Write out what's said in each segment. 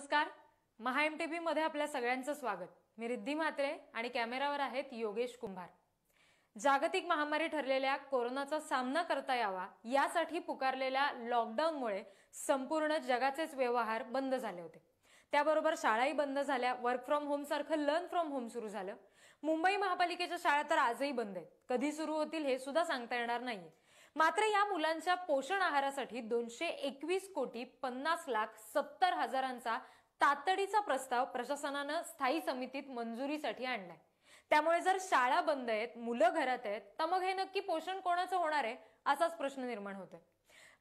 नमस्कार महाएम टी मध्ये आपल्या सगळ्यांचं स्वागत मी रिद्धी म्हात्रे आणि कॅमेरावर आहेत योगेश कुंभार जागतिक महामारी ठरलेल्या कोरोनाचा सामना करता यावा यासाठी पुकारलेल्या लॉकडाऊनमुळे संपूर्ण जगाचेच व्यवहार बंद झाले होते त्याबरोबर शाळाही बंद झाल्या वर्क फ्रॉम होम सारखं लर्न फ्रॉम होम सुरू झालं मुंबई महापालिकेच्या शाळा तर आजही बंद आहेत कधी सुरू होतील हे सुद्धा सांगता येणार नाहीये मात्र या मुलांच्या पोषण आहारासाठी दोनशे एकवीस कोटी पन्नास लाख सत्तर हजारांचा तातडीचा प्रस्ताव प्रशासनानं स्थायी समितीत मंजुरीसाठी आणलाय त्यामुळे जर शाळा बंद आहेत मुलं घरात आहेत तर मग हे नक्की पोषण कोणाचं होणार आहे असाच प्रश्न निर्माण होतोय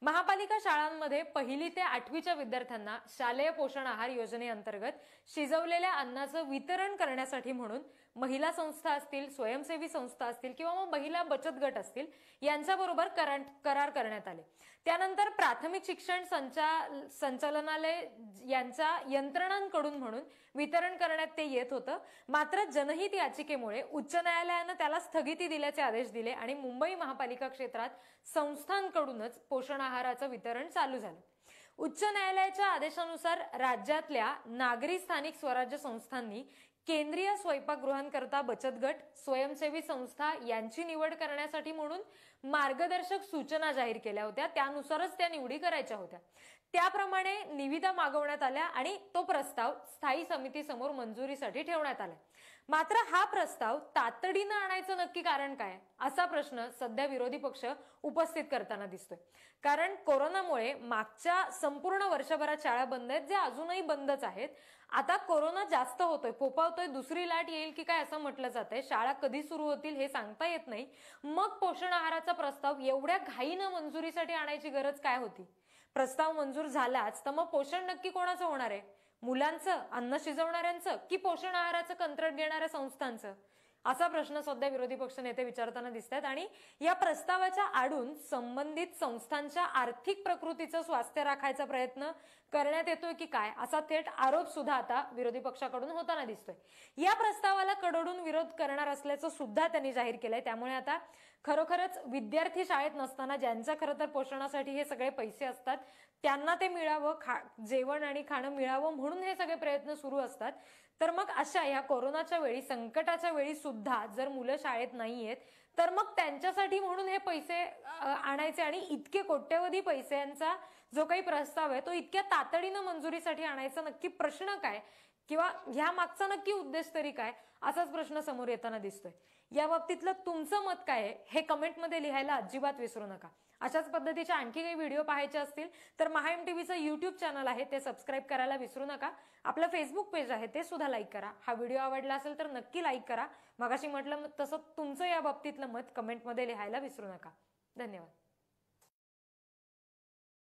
महापालिका शाळांमध्ये पहिली ते आठवीच्या विद्यार्थ्यांना शालेय पोषण आहार योजनेअंतर्गत शिजवलेल्या अन्नाचं वितरण करण्यासाठी म्हणून महिला संस्था असतील स्वयंसेवी संस्था असतील किंवा मग महिला बचत गट असतील यांच्याबरोबर करार करण्यात आले त्यानंतर प्राथमिक शिक्षण संचा संचालनालय यांच्या यंत्रणांकडून म्हणून वितरण करण्यात ते येत होतं मात्र जनहित याचिकेमुळे उच्च न्यायालयानं त्याला स्थगिती दिल्याचे आदेश दिले आणि मुंबई महापालिका क्षेत्रात संस्थांकडूनच पोषण आहाराचं वितरण चालू झालं उच्च न्यायालयाच्या आदेशानुसार राज्यातल्या नागरी स्थानिक स्वराज्य संस्थांनी केंद्रीय स्वयंपाकगृहांकरता बचत गट स्वयंसेवी संस्था यांची निवड करण्यासाठी म्हणून मार्गदर्शक सूचना जाहीर केल्या होत्या त्यानुसारच त्या निवडी करायच्या होत्या त्याप्रमाणे निविदा मागवण्यात आल्या आणि तो प्रस्ताव स्थायी समितीसमोर मंजुरीसाठी ठेवण्यात आला मात्र हा प्रस्ताव तातडीनं आणायचं नक्की कारण काय असा प्रश्न सध्या विरोधी पक्ष उपस्थित करताना दिसतोय कारण कोरोनामुळे मागच्या संपूर्ण वर्षभरात शाळा बंद आहेत जे अजूनही बंदच आहेत आता कोरोना जास्त होतोय फोपावतोय दुसरी लाट येईल की काय असं म्हटलं जातंय शाळा कधी सुरू होतील हे सांगता येत नाही मग पोषण आहाराचा प्रस्ताव एवढ्या घाईनं मंजुरीसाठी आणायची गरज काय होती प्रस्ताव मंजूर झालाच तर मग पोषण नक्की कोणाचं होणार आहे मुलांचं अन्न शिजवणाऱ्यांचं की पोषण आहाराचं कंत्राट घेणाऱ्या संस्थांचं असा प्रश्न सध्या विरोधी पक्ष नेते विचारताना दिसतात आणि या प्रस्तावाच्या आडून संबंधित संस्थांच्या आर्थिक प्रकृतीचं स्वास्थ्य राखायचा प्रयत्न करण्यात येतोय की काय असा थेट आरोप सुद्धा आता विरोधी पक्षाकडून होताना दिसतोय या प्रस्तावाला कडोडून विरोध करणार असल्याचं सुद्धा त्यांनी जाहीर केलंय त्यामुळे आता खरोखरच विद्यार्थी शाळेत नसताना ज्यांच्या खरं तर पोषणासाठी हे सगळे पैसे असतात त्यांना ते मिळावं खा जेवण आणि खाणं मिळावं म्हणून हे सगळे प्रयत्न सुरू असतात तर मग अशा या कोरोनाच्या वेळी संकटाच्या वेळी सुद्धा जर मुलं शाळेत नाही आहेत तर मग त्यांच्यासाठी म्हणून हे पैसे आणायचे आणि इतके कोट्यवधी पैशांचा जो काही प्रस्ताव आहे तो इतक्या तातडीनं मंजुरीसाठी आणायचा नक्की प्रश्न काय किंवा ह्या मागचा नक्की उद्देश तरी काय असाच प्रश्न समोर येताना दिसतोय या बाबतीतलं तुमचं मत काय आहे हे कमेंटमध्ये लिहायला अजिबात विसरू नका अशाच पद्धतीचे आणखी काही व्हिडिओ पाहायचे असतील तर महाएम व्हीचं यूट्यूब चॅनल आहे ते सबस्क्राईब करायला विसरू नका आपलं फेसबुक पेज आहे ते सुद्धा लाईक करा हा व्हिडिओ आवडला असेल तर नक्की लाईक करा मगाशी म्हटलं तसं तुमचं या बाबतीतलं मत कमेंटमध्ये लिहायला विसरू नका धन्यवाद